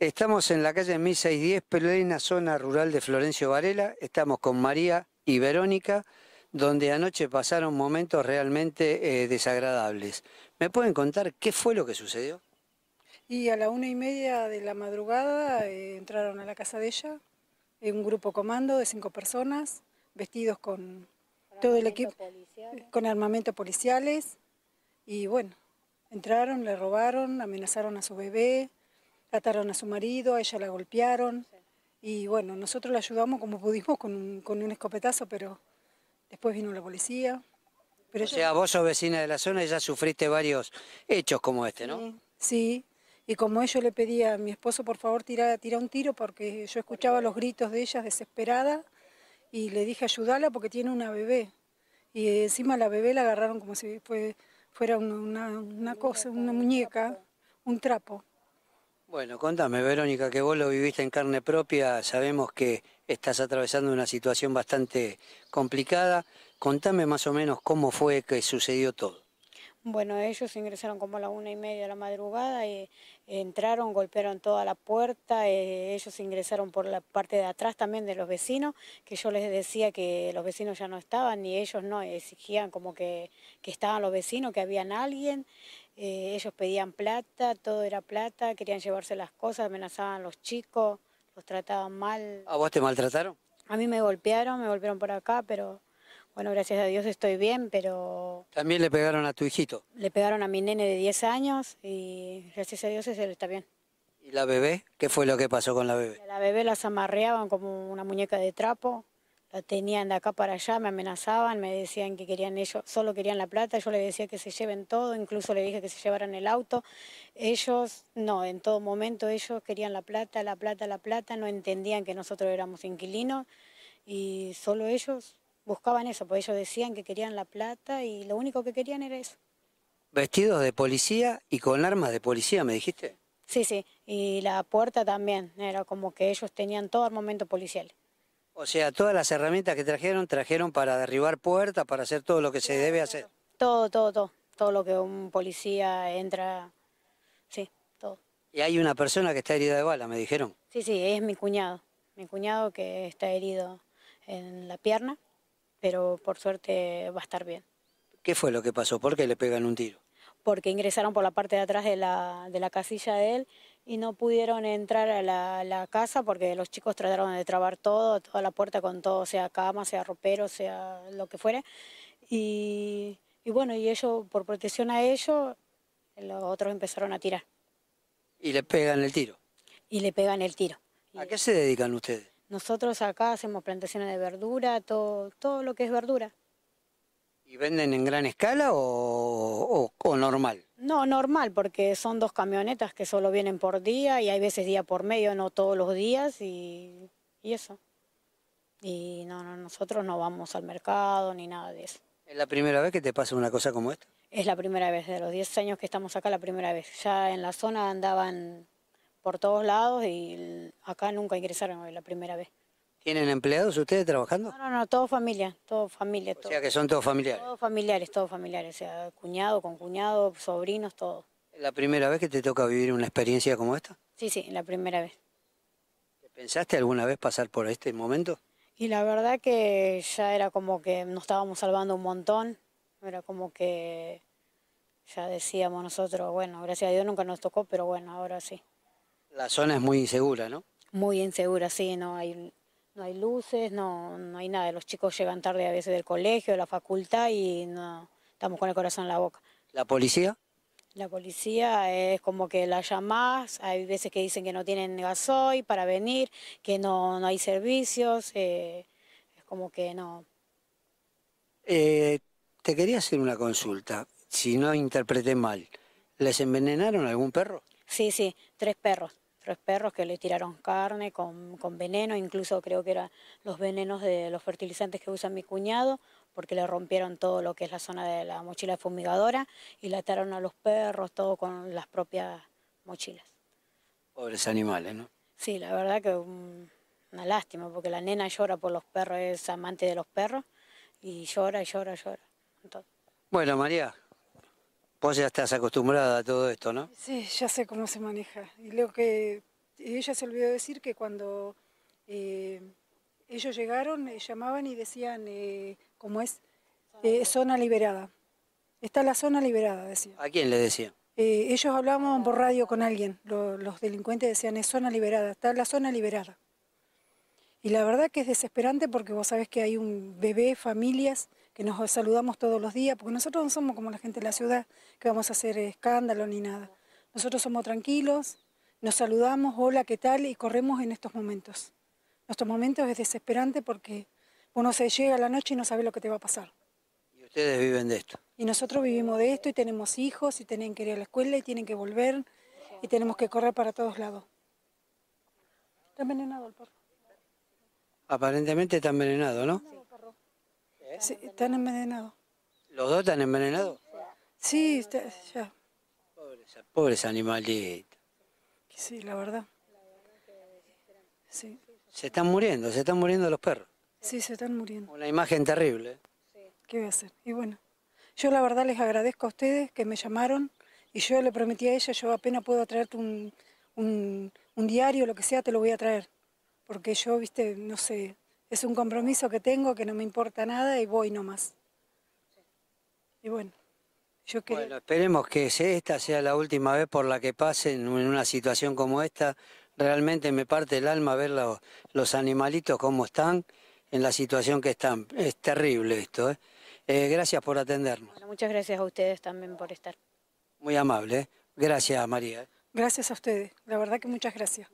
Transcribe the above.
Estamos en la calle 1610, una zona rural de Florencio Varela. Estamos con María y Verónica, donde anoche pasaron momentos realmente eh, desagradables. ¿Me pueden contar qué fue lo que sucedió? Y a la una y media de la madrugada eh, entraron a la casa de ella un grupo comando de cinco personas, vestidos con, todo el equipo, con armamento policiales. Y bueno, entraron, le robaron, amenazaron a su bebé, ataron a su marido, ella la golpearon. Y bueno, nosotros la ayudamos como pudimos con un, escopetazo, pero después vino la policía. o sea, vos sos vecina de la zona y ya sufriste varios hechos como este, ¿no? Sí, y como ellos le pedía a mi esposo, por favor, tira, un tiro, porque yo escuchaba los gritos de ella desesperada, y le dije, ayudarla porque tiene una bebé. Y encima la bebé la agarraron como si fuera una cosa, una muñeca, un trapo. Bueno, contame, Verónica, que vos lo viviste en carne propia, sabemos que estás atravesando una situación bastante complicada. Contame más o menos cómo fue que sucedió todo. Bueno, ellos ingresaron como a la una y media de la madrugada y entraron, golpearon toda la puerta, eh, ellos ingresaron por la parte de atrás también de los vecinos, que yo les decía que los vecinos ya no estaban ni ellos no, exigían como que, estaban los vecinos, que habían alguien, eh, ellos pedían plata, todo era plata, querían llevarse las cosas, amenazaban a los chicos, los trataban mal. ¿A vos te maltrataron? A mí me golpearon, me golpearon por acá, pero bueno, gracias a Dios estoy bien, pero... También le pegaron a tu hijito. Le pegaron a mi nene de 10 años y gracias a Dios él está bien. ¿Y la bebé? ¿Qué fue lo que pasó con la bebé? la bebé la amarreaban como una muñeca de trapo, la tenían de acá para allá, me amenazaban, me decían que querían ellos, solo querían la plata, yo le decía que se lleven todo, incluso le dije que se llevaran el auto. Ellos, no, en todo momento ellos querían la plata, la plata, la plata, no entendían que nosotros éramos inquilinos y solo ellos buscaban eso, porque ellos decían que querían la plata y lo único que querían era eso. Vestidos de policía y con armas de policía, me dijiste. Sí, sí, y la puerta también, era como que ellos tenían todo armamento policial. O sea, todas las herramientas que trajeron, trajeron para derribar puertas, para hacer todo lo que se debe hacer. Todo, todo, todo, todo lo que un policía entra, sí, todo. Y hay una persona que está herida de bala, me dijeron. Sí, sí, es mi cuñado, mi cuñado que está herido en la pierna pero por suerte va a estar bien. ¿Qué fue lo que pasó? ¿Por qué le pegan un tiro? Porque ingresaron por la parte de atrás de la, de la casilla de él y no pudieron entrar a la, la, casa porque los chicos trataron de trabar todo, toda la puerta con todo, sea cama, sea ropero, sea lo que fuera. Y, y bueno, y ellos, por protección a ellos, los otros empezaron a tirar. ¿Y le pegan el tiro? Y le pegan el tiro. ¿A qué se dedican ustedes? Nosotros acá hacemos plantaciones de verdura, todo, todo lo que es verdura. ¿Y venden en gran escala o, normal? No, normal, porque son dos camionetas que solo vienen por día y hay veces día por medio, no todos los días y, eso. Y no, no, nosotros no vamos al mercado ni nada de eso. ¿Es la primera vez que te pasa una cosa como esta? Es la primera vez, de los 10 años que estamos acá, la primera vez. Ya en la zona andaban por todos lados y acá nunca ingresaron la primera vez. ¿Tienen empleados ustedes trabajando? No, no, no, todo familia, todo familia. O sea que son todos familiares. Todos familiares, todos familiares, o sea, cuñado, con cuñado, sobrinos, todo. ¿La primera vez que te toca vivir una experiencia como esta? Sí, sí, la primera vez. ¿Pensaste alguna vez pasar por este momento? Y la verdad que ya era como que nos estábamos salvando un montón, era como que ya decíamos nosotros, bueno, gracias a Dios nunca nos tocó, pero bueno, ahora sí. La zona es muy insegura, ¿no? Muy insegura, sí, no hay, no hay luces, no, no hay nada. Los chicos llegan tarde a veces del colegio, de la facultad y no, estamos con el corazón en la boca. ¿La policía? La policía es como que la llamás, hay veces que dicen que no tienen gasoil para venir, que no, no hay servicios, eh, es como que no. Eh, te quería hacer una consulta, si no interpreté mal, ¿les envenenaron algún perro? Sí, sí, tres perros tres perros que le tiraron carne con, veneno, incluso creo que eran los venenos de los fertilizantes que usa mi cuñado, porque le rompieron todo lo que es la zona de la mochila fumigadora y le ataron a los perros, todo con las propias mochilas. Pobres animales, ¿no? Sí, la verdad que una lástima, porque la nena llora por los perros, es amante de los perros, y llora, llora, llora. Bueno, María, Vos ya estás acostumbrada a todo esto, ¿no? Sí, ya sé cómo se maneja. Y lo que ella se olvidó decir que cuando eh, ellos llegaron, llamaban y decían, eh, ¿cómo es? Eh, zona liberada. Está la zona liberada, decía. ¿A quién le decían? Eh, ellos hablaban por radio con alguien. los delincuentes decían, es zona liberada, está la zona liberada. Y la verdad que es desesperante porque vos sabés que hay un bebé, familias que nos saludamos todos los días, porque nosotros no somos como la gente de la ciudad, que vamos a hacer escándalo ni nada. Nosotros somos tranquilos, nos saludamos, hola, ¿qué tal? Y corremos en estos momentos. Nuestro momento es desesperante porque uno se llega a la noche y no sabe lo que te va a pasar. Y ustedes viven de esto. Y nosotros vivimos de esto y tenemos hijos y tienen que ir a la escuela y tienen que volver y tenemos que correr para todos lados. Está envenenado el perro. Aparentemente está envenenado, ¿no? Sí, están envenenados. ¿Los dos están envenenados? Sí, ya. Pobres, pobres animalitos. Sí, la verdad. Sí. Se están muriendo, se están muriendo los perros. Sí, se están muriendo. Una imagen terrible. ¿Qué voy a hacer? Y bueno, yo la verdad les agradezco a ustedes que me llamaron y yo le prometí a ella, yo apenas puedo traerte un, un, un diario, lo que sea, te lo voy a traer. Porque yo, viste, no sé, es un compromiso que tengo que no me importa nada y voy nomás. Y bueno, yo creo... Bueno, esperemos que esta sea la última vez por la que pasen en una situación como esta. Realmente me parte el alma ver los, animalitos cómo están, en la situación que están. Es terrible esto. ¿eh? Eh, gracias por atendernos. Bueno, muchas gracias a ustedes también por estar. Muy amable. ¿eh? Gracias, María. ¿eh? Gracias a ustedes. La verdad que muchas gracias.